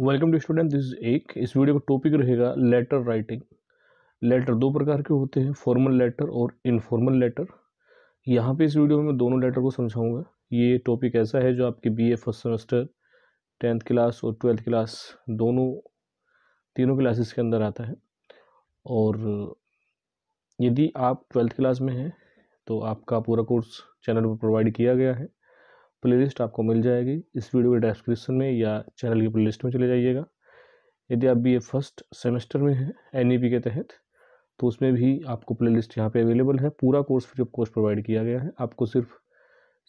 welcome to student this एक इस video का टॉपिक रहेगा लेटर राइटिंग लेटर दो प्रकार के होते हैं फॉर्मल लेटर और इनफॉर्मल लेटर यहाँ पे इस वीडियो में मैं दोनों लेटर को समझाऊंगा ये टॉपिक ऐसा है जो आपके B A first semester tenth class और ट्वेल्थ क्लास दोनों तीनों क्लासेस के अंदर आता है और यदि आप ट्वेल्थ क्लास में हैं तो आपका पूरा कोर्स चैनल पर प्रोवाइड किया गया है प्लेलिस्ट आपको मिल जाएगी इस वीडियो के डिस्क्रिप्शन में या चैनल की प्ले में चले जाइएगा यदि आप बी ए फर्स्ट सेमेस्टर में हैं एन e के तहत तो उसमें भी आपको प्ले लिस्ट यहाँ पर अवेलेबल है पूरा course free of cost provide किया गया है आपको सिर्फ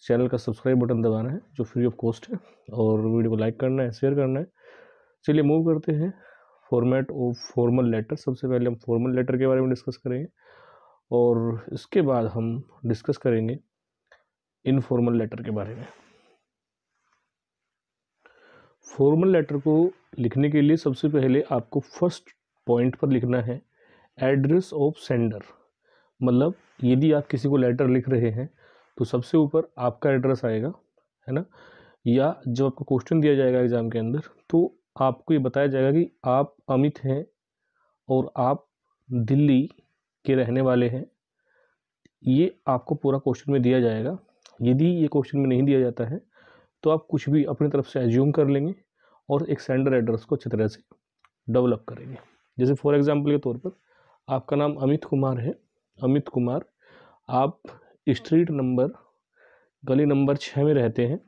चैनल का सब्सक्राइब बटन दबाना है जो फ्री ऑफ कॉस्ट है और वीडियो को लाइक करना है शेयर करना है चलिए मूव करते हैं फॉर्मेट ऑफ फॉर्मल लेटर सबसे पहले हम फॉर्मल लेटर के बारे में डिस्कस करेंगे और इसके बाद हम डिस्कस करेंगे इनफॉर्मल लेटर के बारे में फॉर्मल लेटर को लिखने के लिए सबसे पहले आपको फर्स्ट पॉइंट पर लिखना है एड्रेस ऑफ सेंडर मतलब यदि आप किसी को लेटर लिख रहे हैं तो सबसे ऊपर आपका एड्रेस आएगा है ना या जब आपको क्वेश्चन दिया जाएगा एग्ज़ाम के अंदर तो आपको ये बताया जाएगा कि आप अमित हैं और आप दिल्ली के रहने वाले हैं ये आपको पूरा क्वेश्चन में दिया जाएगा यदि ये क्वेश्चन में नहीं दिया जाता है तो आप कुछ भी अपनी तरफ से एज्यूम कर लेंगे और एक सेंडर एड्रेस को अच्छी तरह से डेवलप करेंगे जैसे फॉर एग्जाम्पल के तौर पर आपका नाम अमित कुमार है अमित कुमार आप स्ट्रीट नंबर गली नंबर छः में रहते हैं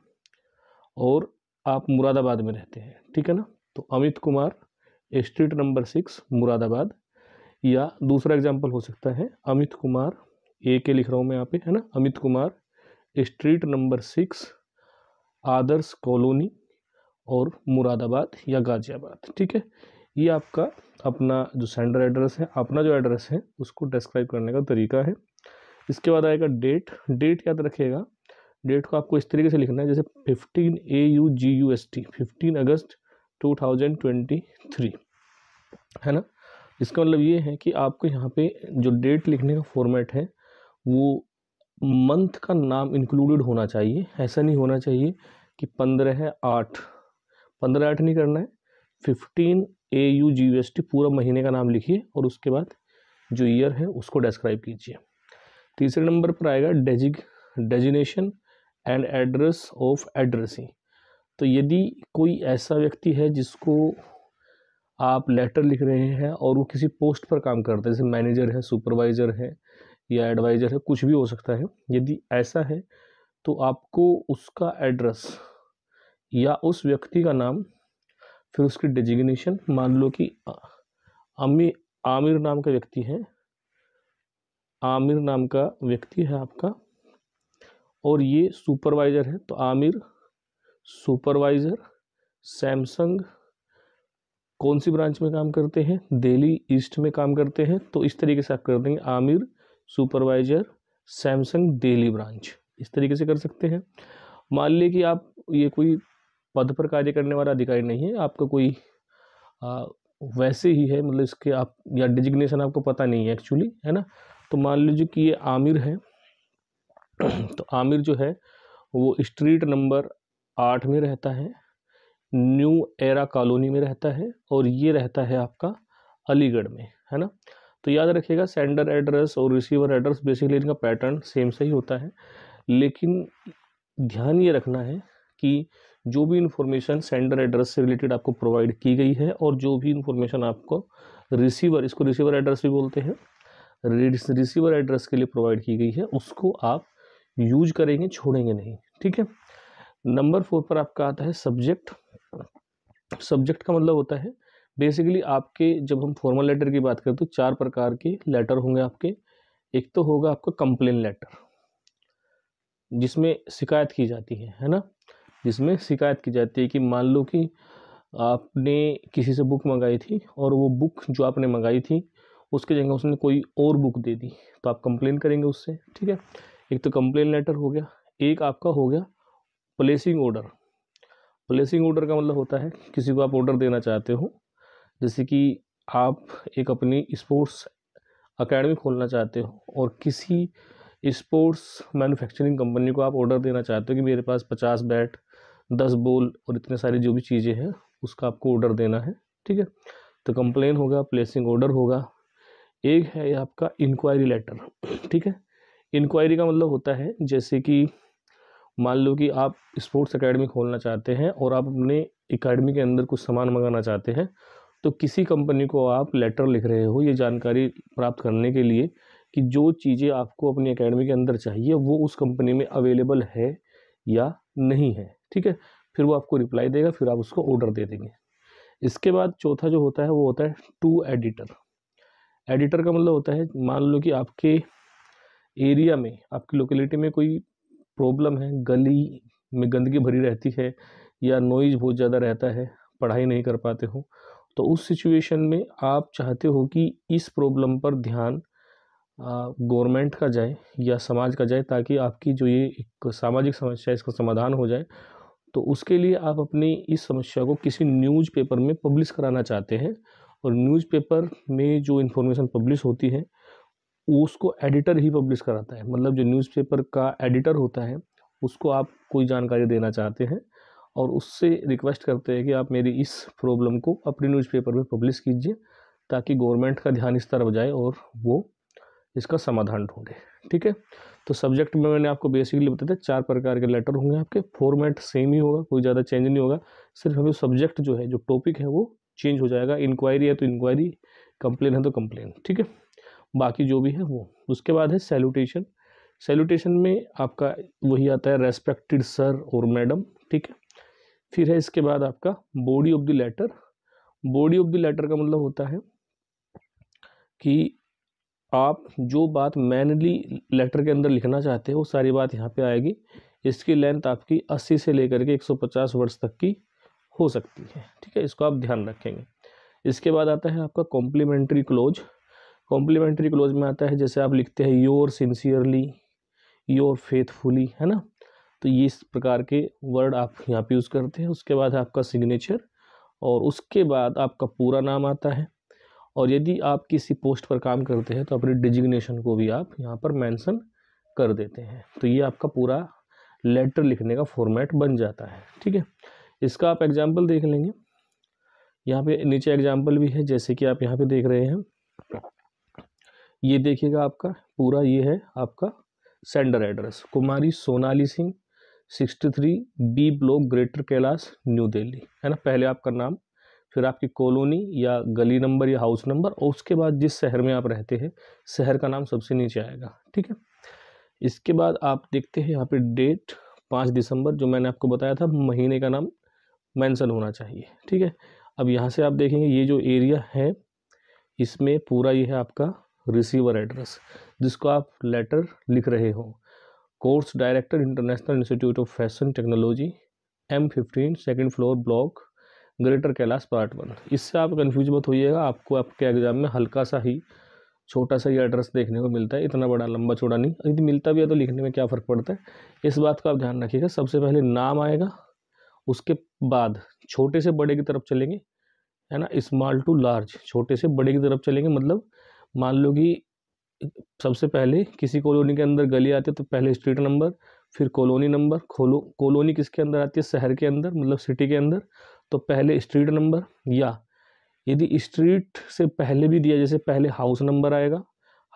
और आप मुरादाबाद में रहते हैं ठीक है ना तो Amit Kumar street number six Moradabad या दूसरा एग्जाम्पल हो सकता है अमित कुमार ए के लिख रहा हूँ मैं यहाँ पे है ना Amit Kumar street number six Adarsh colony और मुरादाबाद या गाजियाबाद ठीक है ये आपका अपना जो सेंडर एड्रेस है अपना जो एड्रेस है उसको डिस्क्राइब करने का तरीका है इसके बाद आएगा डेट डेट याद रखिएगा डेट को आपको इस तरीके से लिखना है जैसे fifteen A U G U S T fifteen अगस्त टू थाउजेंड ट्वेंटी थ्री है ना इसका मतलब ये है कि आपको यहाँ पे जो डेट लिखने का फॉर्मेट है वो मंथ का नाम इंक्लूडेड होना चाहिए ऐसा नहीं होना चाहिए कि पंद्रह आठ पंद्रह आठ नहीं करना है fifteen A U G S T पूरा महीने का नाम लिखिए और उसके बाद जो ईयर है उसको डिस्क्राइब कीजिए तीसरे नंबर पर आएगा डेजिग designation and address of addressing तो यदि कोई ऐसा व्यक्ति है जिसको आप लेटर लिख रहे हैं और वो किसी पोस्ट पर काम करते हैं जैसे मैनेजर है सुपरवाइज़र है या एडवाइज़र है कुछ भी हो सकता है यदि ऐसा है तो आपको उसका एड्रेस या उस व्यक्ति का नाम फिर उसकी डिजिग्नेशन मान लो कि अमी आमिर नाम का व्यक्ति है आमिर नाम का व्यक्ति है आपका और ये सुपरवाइज़र है तो आमिर सुपरवाइज़र सैमसंग कौन सी ब्रांच में काम करते हैं दिल्ली ईस्ट में काम करते हैं तो इस तरीके से आप कर देंगे Aamir supervisor Samsung Delhi branch इस तरीके से कर सकते हैं मान लीजिए कि आप ये कोई पद पर कार्य करने वाला अधिकारी नहीं है आपका कोई आ, वैसे ही है मतलब इसके आप या डिजिग्नेशन आपको पता नहीं है एक्चुअली है ना तो मान लीजिए कि ये आमिर है तो आमिर जो है वो स्ट्रीट नंबर आठ में रहता है न्यू एरा कॉलोनी में रहता है और ये रहता है आपका अलीगढ़ में है ना तो याद रखिएगा सेंडर एड्रेस और रिसीवर एड्रेस बेसिकली इनका पैटर्न सेम से ही होता है लेकिन ध्यान ये रखना है कि जो भी इन्फॉर्मेशन सेंडर एड्रेस से रिलेटेड आपको प्रोवाइड की गई है और जो भी इन्फॉर्मेशन आपको रिसीवर इसको रिसीवर एड्रेस भी बोलते हैं रिसीवर एड्रेस के लिए प्रोवाइड की गई है उसको आप यूज करेंगे छोड़ेंगे नहीं ठीक है नंबर फोर पर आपका आता है सब्जेक्ट सब्जेक्ट का मतलब होता है बेसिकली आपके जब हम फॉर्मल लेटर की बात करें तो चार प्रकार के लेटर होंगे आपके एक तो होगा आपका कंप्लेन लेटर जिसमें शिकायत की जाती है है ना जिसमें शिकायत की जाती है कि मान लो कि आपने किसी से बुक मंगाई थी और वो बुक जो आपने मंगाई थी उसके जगह उसने कोई और बुक दे दी तो आप कंप्लेन करेंगे उससे ठीक है एक तो कंप्लेन लेटर हो गया एक आपका हो गया प्लेसिंग ऑर्डर प्लेसिंग ऑर्डर का मतलब होता है किसी को आप ऑर्डर देना चाहते हो जैसे कि आप एक अपनी स्पोर्ट्स अकेडमी खोलना चाहते हो और किसी स्पोर्ट्स मैन्युफैक्चरिंग कंपनी को आप ऑर्डर देना चाहते हो कि मेरे पास पचास बैट दस बॉल और इतने सारी जो भी चीज़ें हैं उसका आपको ऑर्डर देना है ठीक है तो कंप्लेन होगा प्लेसिंग ऑर्डर होगा एक है आपका इंक्वायरी लेटर ठीक है इंक्वायरी का मतलब होता है जैसे कि मान लो कि आप स्पोर्ट्स अकेडमी खोलना चाहते हैं और आप अपने अकेडमी के अंदर कुछ सामान मंगाना चाहते हैं तो किसी कंपनी को आप लेटर लिख रहे हो ये जानकारी प्राप्त करने के लिए कि जो चीज़ें आपको अपनी अकेडमी के अंदर चाहिए वो उस कंपनी में अवेलेबल है या नहीं है ठीक है फिर वो आपको रिप्लाई देगा फिर आप उसको ऑर्डर दे देंगे इसके बाद चौथा जो होता है वो होता है टू एडिटर एडिटर का मतलब होता है मान लो कि आपके एरिया में आपकी लोकेलिटी में कोई प्रॉब्लम है गली में गंदगी भरी रहती है या नॉइज बहुत ज़्यादा रहता है पढ़ाई नहीं कर पाते हो तो उस सिचुएशन में आप चाहते हो कि इस प्रॉब्लम पर ध्यान गवर्नमेंट का जाए या समाज का जाए ताकि आपकी जो ये एक सामाजिक समस्या है इसका समाधान हो जाए तो उसके लिए आप अपनी इस समस्या को किसी न्यूज़पेपर में पब्लिश कराना चाहते हैं और न्यूज़पेपर में जो इन्फॉर्मेशन पब्लिश होती है उसको एडिटर ही पब्लिश कराता है मतलब जो न्यूज़पेपर का एडिटर होता है उसको आप कोई जानकारी देना चाहते हैं और उससे रिक्वेस्ट करते हैं कि आप मेरी इस प्रॉब्लम को अपने न्यूज़पेपर में पब्लिश कीजिए ताकि गवर्नमेंट का ध्यान इस तरफ जाए और वो इसका समाधान ढूंढे ठीक है तो सब्जेक्ट में मैंने आपको बेसिकली बताया था चार प्रकार के लेटर होंगे आपके फॉर्मेट सेम ही होगा कोई ज़्यादा चेंज नहीं होगा सिर्फ हमें सब्जेक्ट जो है जो टॉपिक है वो चेंज हो जाएगा इंक्वायरी है तो इंक्वायरी कंप्लेन है तो कंप्लेन ठीक है बाकी जो भी है वो उसके बाद है सैल्यूटेशन सैल्यूटेशन में आपका वही आता है रेस्पेक्टेड सर और मैडम ठीक है फिर है इसके बाद आपका body of the letter body of the letter का मतलब होता है कि आप जो बात मैनली लेटर के अंदर लिखना चाहते हो सारी बात यहाँ पे आएगी इसकी लेंथ आपकी 80 से लेकर के 150 वर्ष तक की हो सकती है ठीक है इसको आप ध्यान रखेंगे इसके बाद आता है आपका कॉम्प्लीमेंट्री क्लोज कॉम्प्लीमेंट्री क्लोज में आता है जैसे आप लिखते हैं योर सिंसियरली योर फेथफुली है ना तो ये इस प्रकार के वर्ड आप यहाँ पे यूज़ करते हैं उसके बाद आपका सिग्नेचर और उसके बाद आपका पूरा नाम आता है और यदि आप किसी पोस्ट पर काम करते हैं तो अपनी डिजिग्नेशन को भी आप यहाँ पर मैंसन कर देते हैं तो ये आपका पूरा लेटर लिखने का फॉर्मेट बन जाता है ठीक है इसका आप एग्जाम्पल देख लेंगे यहाँ पे नीचे एग्जाम्पल भी है जैसे कि आप यहाँ पे देख रहे हैं ये देखिएगा आपका पूरा ये है आपका sender address Kumari Sonali Singh sixty three B block greater Kailash new Delhi है ना पहले आपका नाम फिर आपकी कॉलोनी या गली नंबर या हाउस नंबर और उसके बाद जिस शहर में आप रहते हैं शहर का नाम सबसे नीचे आएगा ठीक है इसके बाद आप देखते हैं यहाँ पे डेट पाँच दिसंबर जो मैंने आपको बताया था महीने का नाम मेंशन होना चाहिए ठीक है अब यहाँ से आप देखेंगे ये जो एरिया है इसमें पूरा ये है आपका रिसीवर एड्रेस जिसको आप लेटर लिख रहे हो course director international institute of fashion technology M fifteen second floor block greater Kailash part one इससे आप कन्फ्यूज मत होइएगा आपको आपके एग्जाम में हल्का सा ही छोटा सा ही एड्रेस देखने को मिलता है इतना बड़ा लंबा चौड़ा नहीं यदि मिलता भी है तो लिखने में क्या फ़र्क पड़ता है इस बात का आप ध्यान रखिएगा सबसे पहले नाम आएगा उसके बाद छोटे से बड़े की तरफ चलेंगे है ना स्मॉल टू लार्ज छोटे से बड़े की तरफ चलेंगे मतलब मान लो कि सबसे पहले किसी कॉलोनी के अंदर गली आती है तो पहले स्ट्रीट नंबर फिर कॉलोनी नंबर कॉलोनी किसके अंदर आती है शहर के अंदर मतलब सिटी के अंदर तो पहले स्ट्रीट नंबर या यदि स्ट्रीट से पहले भी दिया जैसे पहले हाउस नंबर आएगा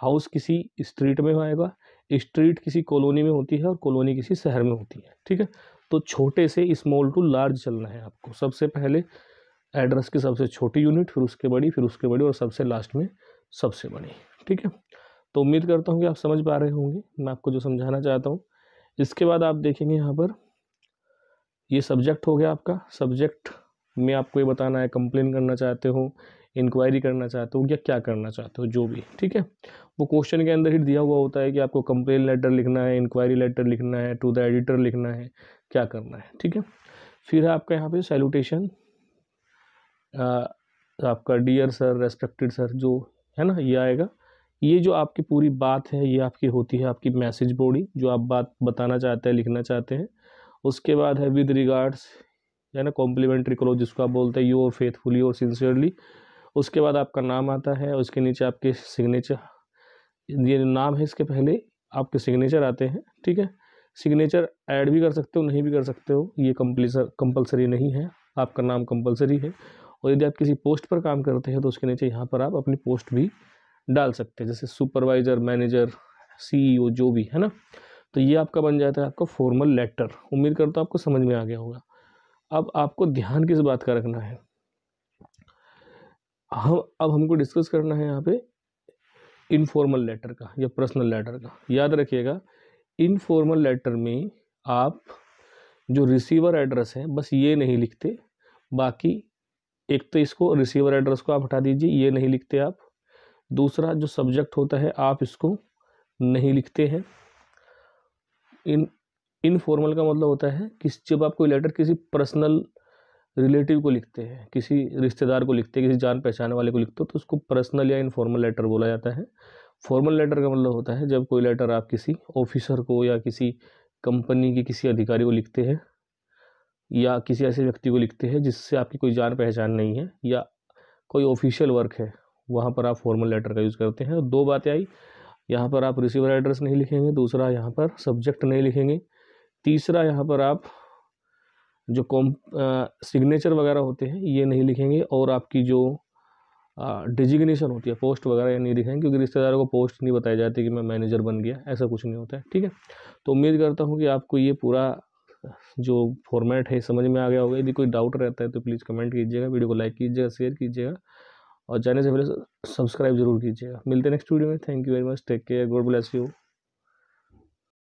हाउस किसी स्ट्रीट में आएगा स्ट्रीट किसी कॉलोनी में होती है और कॉलोनी किसी शहर में होती है ठीक है तो छोटे से स्मॉल टू लार्ज चलना है आपको सबसे पहले एड्रेस की सबसे छोटी यूनिट फिर उसके बड़ी फिर उसके बड़ी और सबसे लास्ट में सबसे बड़ी ठीक है तो उम्मीद करता हूँ कि आप समझ पा रहे होंगे मैं आपको जो समझाना चाहता हूँ इसके बाद आप देखेंगे यहाँ पर ये सब्जेक्ट हो गया आपका सब्जेक्ट में आपको ये बताना है कंप्लेन करना चाहते हो इंक्वायरी करना चाहते हो या क्या करना चाहते हो जो भी ठीक है वो क्वेश्चन के अंदर ही दिया हुआ होता है कि आपको कंप्लेन लेटर लिखना है इंक्वायरी लेटर लिखना है टू द एडिटर लिखना है क्या करना है ठीक है फिर है आपका यहाँ पे सैल्यूटेशन आपका डियर सर रेस्पेक्टेड सर जो है ना ये आएगा ये जो आपकी पूरी बात है ये आपकी होती है आपकी मैसेज बॉडी जो आप बात बताना चाहते हैं लिखना चाहते हैं उसके बाद है विद रिगार्ड्स है ना कॉम्प्लीमेंट्री क्लोज जिसको आप बोलते हैं यू और फेथफुली और सिंसियरली उसके बाद आपका नाम आता है उसके नीचे आपके सिग्नेचर ये नाम है इसके पहले आपके सिग्नेचर आते हैं ठीक है सिग्नेचर ऐड भी कर सकते हो नहीं भी कर सकते हो ये कंपलसरी नहीं है आपका नाम कंपलसरी है और यदि आप किसी पोस्ट पर काम करते हैं तो उसके नीचे यहाँ पर आप अपनी पोस्ट भी डाल सकते हैं जैसे सुपरवाइज़र मैनेजर सीईओ जो भी है ना तो ये आपका बन जाता है आपका फॉर्मल लेटर उम्मीद करता हूँ आपको समझ में आ गया होगा अब आपको ध्यान किस बात का रखना है हम अब हमको डिस्कस करना है यहाँ पे इनफॉर्मल लेटर का या पर्सनल लेटर का याद रखिएगा इनफॉर्मल लेटर में आप जो रिसीवर एड्रेस है बस ये नहीं लिखते बाकी एक तो इसको रिसीवर एड्रेस को आप हटा दीजिए ये नहीं लिखते आप दूसरा जो सब्जेक्ट होता है आप इसको नहीं लिखते हैं इन इनफॉर्मल का मतलब होता है कि जब आप कोई लेटर किसी पर्सनल रिलेटिव को लिखते हैं किसी रिश्तेदार को लिखते हैं किसी जान पहचान वाले को लिखते हो तो उसको पर्सनल या इनफॉर्मल लेटर बोला जाता है फॉर्मल लेटर का मतलब होता है जब कोई लेटर आप किसी ऑफिसर को या किसी कंपनी के किसी अधिकारी को लिखते हैं या किसी ऐसे व्यक्ति को लिखते हैं जिससे आपकी कोई जान पहचान नहीं है या कोई ऑफिशियल वर्क है वहाँ पर आप फॉर्मल लेटर का यूज़ करते हैं दो बातें आई यहाँ पर आप रिसीवर एड्रेस नहीं लिखेंगे दूसरा यहाँ पर सब्जेक्ट नहीं लिखेंगे तीसरा यहाँ पर आप जो कॉम सिग्नेचर वगैरह होते हैं ये नहीं लिखेंगे और आपकी जो डिजिग्नेशन होती है पोस्ट वगैरह ये नहीं लिखेंगे क्योंकि रिश्तेदारों को पोस्ट नहीं बताई जाती कि मैं मैनेजर बन गया ऐसा कुछ नहीं होता है ठीक है तो उम्मीद करता हूँ कि आपको ये पूरा जो फॉर्मेट है समझ में आ गया होगा यदि कोई डाउट रहता है तो प्लीज़ कमेंट कीजिएगा वीडियो को लाइक कीजिएगा शेयर कीजिएगा और जाने से पहले सब्सक्राइब जरूर कीजिएगा मिलते हैं नेक्स्ट वीडियो में thank you very much take care God bless you